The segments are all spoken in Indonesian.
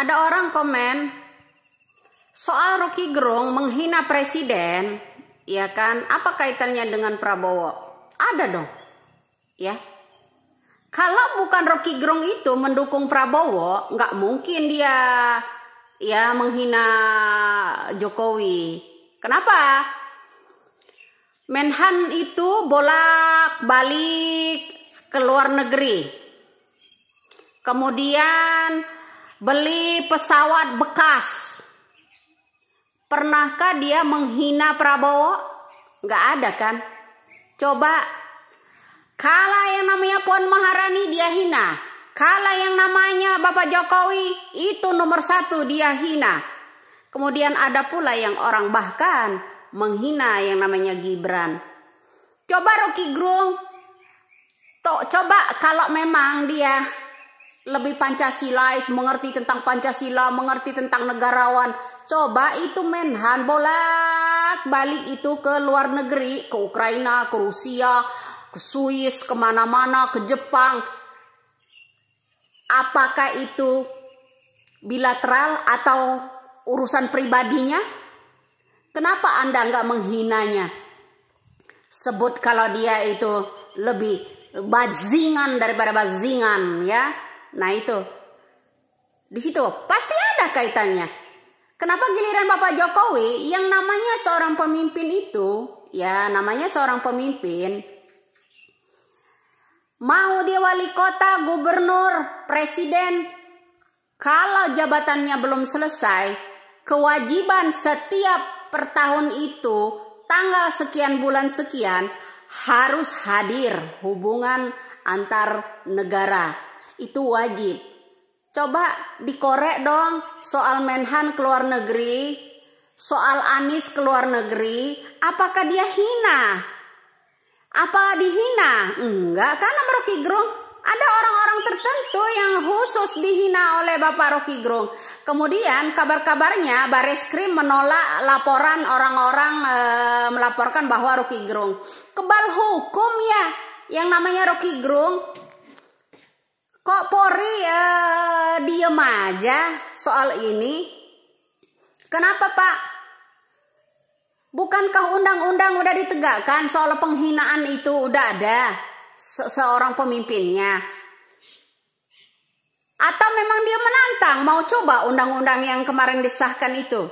Ada orang komen soal Rocky Gerung menghina presiden, ya kan? Apa kaitannya dengan Prabowo? Ada dong. Ya. Kalau bukan Rocky Gerung itu mendukung Prabowo, nggak mungkin dia ya menghina Jokowi. Kenapa? Menhan itu bolak-balik ke luar negeri. Kemudian beli pesawat bekas. Pernahkah dia menghina Prabowo? Nggak ada kan? Coba kala yang namanya Puan Maharani dia hina. Kala yang namanya Bapak Jokowi itu nomor satu dia hina. Kemudian ada pula yang orang bahkan menghina yang namanya Gibran. Coba Rocky Grung, to, coba kalau memang dia lebih Pancasilais, mengerti tentang Pancasila, mengerti tentang negarawan. Coba itu Menhan bolak balik itu ke luar negeri, ke Ukraina, ke Rusia, ke Swiss, kemana-mana, ke Jepang. Apakah itu bilateral atau urusan pribadinya? Kenapa Anda nggak menghinanya? Sebut kalau dia itu lebih bazingan daripada bazingan ya. Nah itu. Di situ pasti ada kaitannya. Kenapa giliran Bapak Jokowi yang namanya seorang pemimpin itu, ya namanya seorang pemimpin, mau dia wali kota, gubernur, presiden, kalau jabatannya belum selesai, kewajiban setiap per tahun itu tanggal sekian bulan sekian harus hadir hubungan antar negara itu wajib. Coba dikorek dong soal Menhan keluar negeri, soal Anis keluar negeri, apakah dia hina? Apa dihina? Enggak kan sama Rocky Gerung? Ada orang-orang tertentu yang khusus dihina oleh Bapak Rocky Gerung. Kemudian kabar-kabarnya Baris Krim menolak laporan orang-orang e, melaporkan bahwa Rocky Gerung. Kebal hukum ya yang namanya Rocky Gerung Kok Polri ya diem aja soal ini? Kenapa Pak? Bukankah undang-undang udah ditegakkan soal penghinaan itu udah ada se seorang pemimpinnya? Atau memang dia menantang mau coba undang-undang yang kemarin disahkan itu?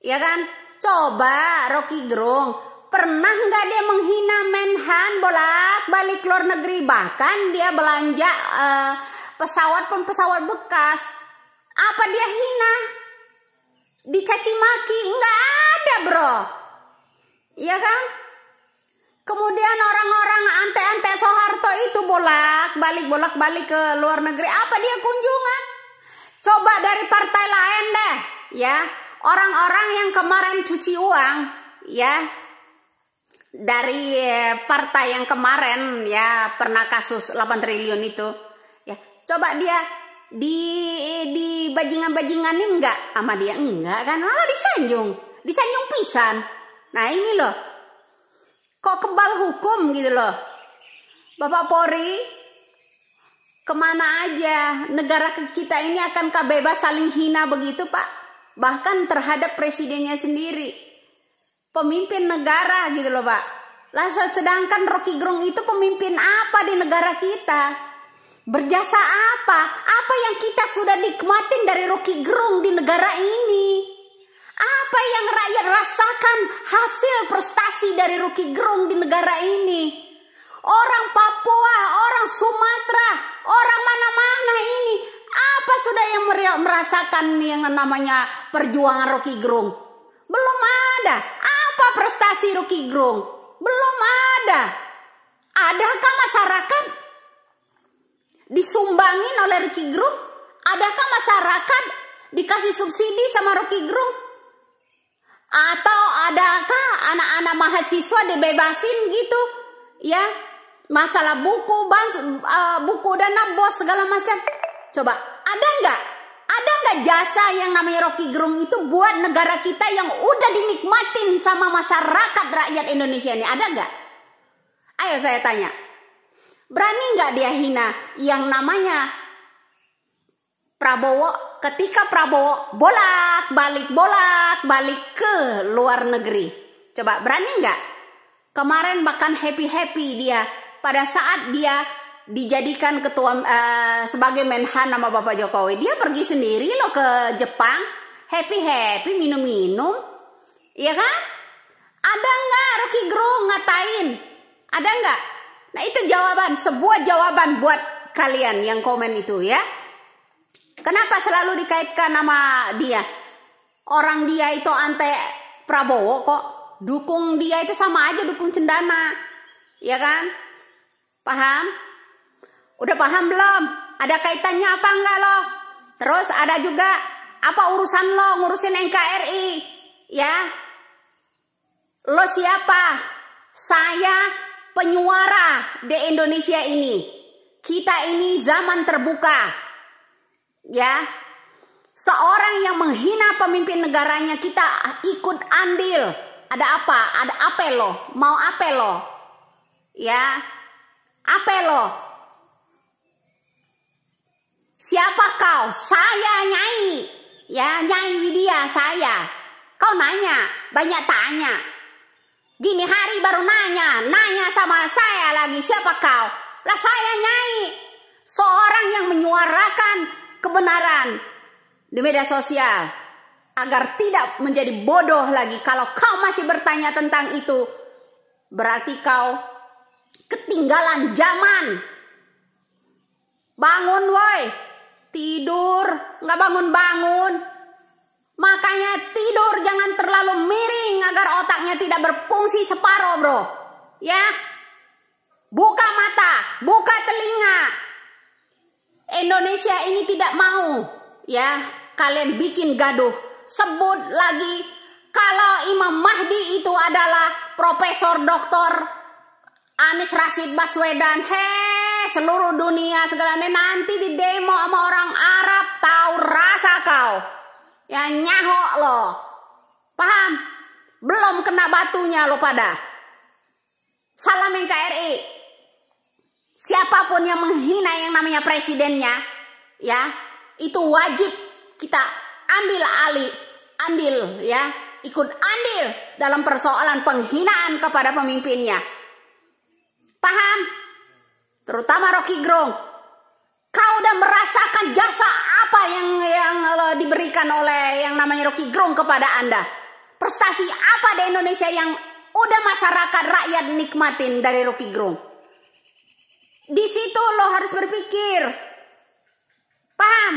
Ya kan? Coba Rocky Gerung Pernah nggak dia menghina Menhan bolak balik luar negeri bahkan dia belanja uh, pesawat pun pesawat bekas. Apa dia hina? Dicaci maki? Nggak ada bro. Iya kan? Kemudian orang-orang ante-ante Soeharto itu bolak-balik bolak-balik ke luar negeri. Apa dia kunjungan? Coba dari partai lain deh, ya. Orang-orang yang kemarin cuci uang, ya dari eh, partai yang kemarin ya pernah kasus 8 triliun itu ya coba dia di di bajingan bajinganin enggak sama dia enggak kan malah disanjung disanjung pisan nah ini loh kok kebal hukum gitu loh bapak Polri kemana aja negara kita ini akan kebebas saling hina begitu pak bahkan terhadap presidennya sendiri pemimpin negara gitu loh pak Lasa sedangkan Rocky Gerung itu pemimpin apa di negara kita Berjasa apa? Apa yang kita sudah nikmatin dari Rocky Gerung di negara ini? Apa yang rakyat rasakan hasil prestasi dari Rocky Gerung di negara ini? Orang Papua, orang Sumatera, orang mana-mana ini apa sudah yang merasakan yang namanya perjuangan Rocky Gerung? prestasi Ruki Grung? Belum ada. Adakah masyarakat disumbangin oleh Ruki Grung? Adakah masyarakat dikasih subsidi sama Ruki Grung? Atau adakah anak-anak mahasiswa dibebasin gitu? Ya, masalah buku, bans, eh, buku dana bos segala macam. Coba, ada nggak ada nggak jasa yang namanya Rocky Gerung itu buat negara kita yang udah dinikmatin sama masyarakat rakyat Indonesia ini? Ada nggak? Ayo saya tanya. Berani nggak dia hina yang namanya Prabowo ketika Prabowo bolak-balik bolak-balik ke luar negeri? Coba berani nggak? Kemarin bahkan happy-happy dia pada saat dia dijadikan ketua uh, sebagai menhan nama Bapak Jokowi. Dia pergi sendiri loh ke Jepang, happy happy minum-minum, ya kan? Ada nggak Rocky Gro ngatain? Ada nggak? Nah itu jawaban, sebuah jawaban buat kalian yang komen itu ya. Kenapa selalu dikaitkan nama dia? Orang dia itu ante Prabowo kok. Dukung dia itu sama aja dukung cendana. Ya kan? Paham? Udah paham belum? Ada kaitannya apa enggak lo? Terus ada juga apa urusan lo ngurusin NKRI? Ya. Lo siapa? Saya penyuara di Indonesia ini. Kita ini zaman terbuka. Ya. Seorang yang menghina pemimpin negaranya kita ikut andil. Ada apa? Ada apel lo? Mau apel lo? Ya. Apel lo? Siapa kau? Saya Nyai. Ya, Nyai Widya saya. Kau nanya, banyak tanya. Gini hari baru nanya, nanya sama saya lagi, siapa kau? Lah saya Nyai, seorang yang menyuarakan kebenaran di media sosial agar tidak menjadi bodoh lagi. Kalau kau masih bertanya tentang itu, berarti kau ketinggalan zaman. Bangun woi, tidur, nggak bangun-bangun. Makanya tidur jangan terlalu miring agar otaknya tidak berfungsi separuh bro. Ya, buka mata, buka telinga. Indonesia ini tidak mau ya kalian bikin gaduh. Sebut lagi kalau Imam Mahdi itu adalah Profesor Doktor Anies Rashid Baswedan. Hei, seluruh dunia segala ini nanti di demo sama orang Arab tahu rasa kau ya nyahok lo paham belum kena batunya lo pada salam yang KRI siapapun yang menghina yang namanya presidennya ya itu wajib kita ambil alih andil ya ikut andil dalam persoalan penghinaan kepada pemimpinnya paham terutama Rocky Gerung, kau udah merasakan jasa apa yang yang diberikan oleh yang namanya Rocky Gerung kepada Anda? Prestasi apa di Indonesia yang udah masyarakat rakyat nikmatin dari Rocky Gerung? Di situ lo harus berpikir. Paham?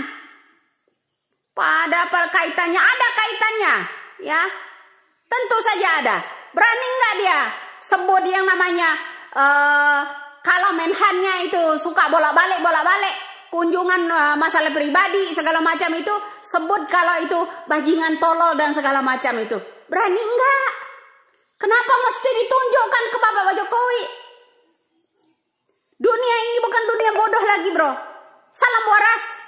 Pada kaitannya ada kaitannya, ya. Tentu saja ada. Berani nggak dia sebut yang namanya uh, kalau menhannya itu suka bolak-balik bolak-balik kunjungan uh, masalah pribadi segala macam itu sebut kalau itu bajingan tolol dan segala macam itu berani enggak kenapa mesti ditunjukkan ke Bapak Jokowi dunia ini bukan dunia bodoh lagi bro salam waras